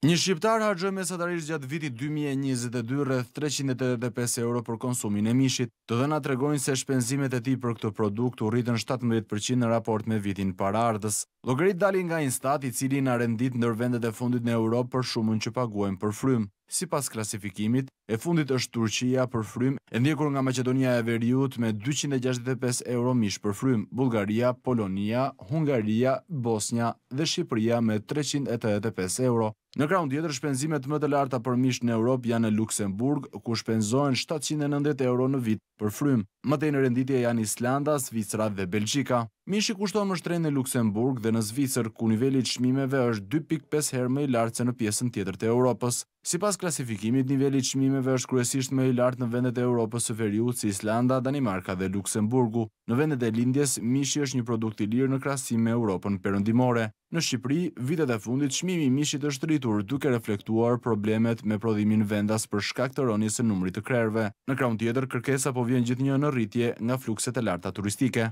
Një shqiptar hargjoj mesatarisht gjatë vitit 2022 rrëth 385 euro për konsumin e mishit, të dhe të tregojnë se shpenzimet e ti për këtë produkt u rritën 17% në raport me vitin parardës. Logarit dalin nga instat i cili në rendit nërvendet e fundit në Europë për shumën që paguajnë për frymë si pas klasifikimit, e fundit është Turqia për frym, e ndjekur nga Macedonia e Veriut me 265 euro mish për frym, Bulgaria, Polonia, Hungaria, Bosnia dhe Shqipëria me 385 euro. Në kraun tjetër, shpenzimet më të larta për mish në Europë janë në Luxemburg, ku shpenzohen 790 euro në vit për frym. Më të renditje janë Islanda, Svicra dhe Belgjika. Mishi kushton më shtrejnë në Luxemburg dhe në Zvicër, ku nivellit i çmimeve është 2.5 herë më i lartë se në pjesën tjetër të Europës. Sipas klasifikimit nivelli qmimeve çmimeve është kryesisht më i lartë në vendet e Europës së Veriut si Islanda, Danimarka dhe Luksemburgu. Në vendet e lindjes, mishi është një produkt i lirë në krahasim me Europën perëndimore. Në Shqipëri, vitet e fundit çmimi i mishit është rritur duke reflektuar problemet me prodhimin vendas për shkak të rënies së numrit të krerëve. Në krahun tjetër, kërkesa po vjen gjithnjë në rritje nga flukset e larta turistike.